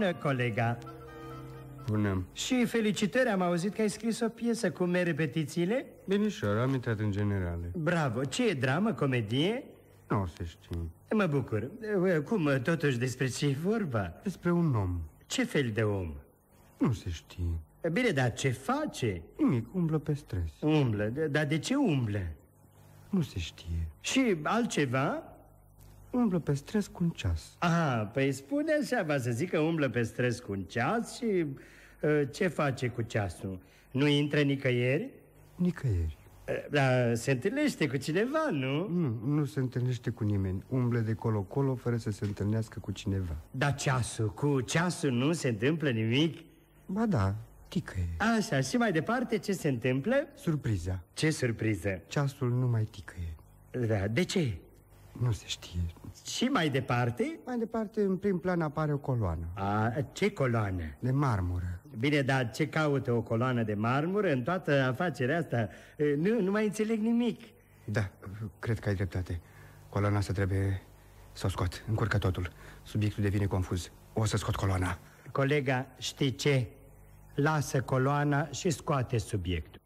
Bună, colega! Bună! Și felicitări, am auzit că ai scris o piesă. cu merg repetițiile? Binișor, am intrat în generale. Bravo! Ce e dramă, comedie? Nu o să știu. Mă bucur. Cum, totuși, despre ce e vorba? Despre un om. Ce fel de om? Nu se știe. Bine, dar ce face? Nimic, umblă pe stres. Umblă? Dar de ce umblă? Nu se știe. Și altceva? umblă pe stres cu un ceas Aha, păi spune așa, va să zic că umblă pe stres cu un ceas și ă, ce face cu ceasul? Nu intră nicăieri? Nicăieri ă, dar se întâlnește cu cineva, nu? Nu, nu se întâlnește cu nimeni Umble de colo-colo fără să se întâlnească cu cineva Dar ceasul, cu ceasul nu se întâmplă nimic? Ba da, ticăie Așa, și mai departe ce se întâmplă? Surpriza Ce surpriză? Ceasul nu mai ticăie Da, de ce? Nu se știe, și mai departe? Mai departe, în prim plan, apare o coloană. A, ce coloană? De marmură. Bine, dar ce caută o coloană de marmură în toată afacerea asta? Nu, nu mai înțeleg nimic. Da, cred că ai dreptate. Coloana asta trebuie să o scot. Încurcă totul. Subiectul devine confuz. O să scot coloana. Colega, știi ce? Lasă coloana și scoate subiectul.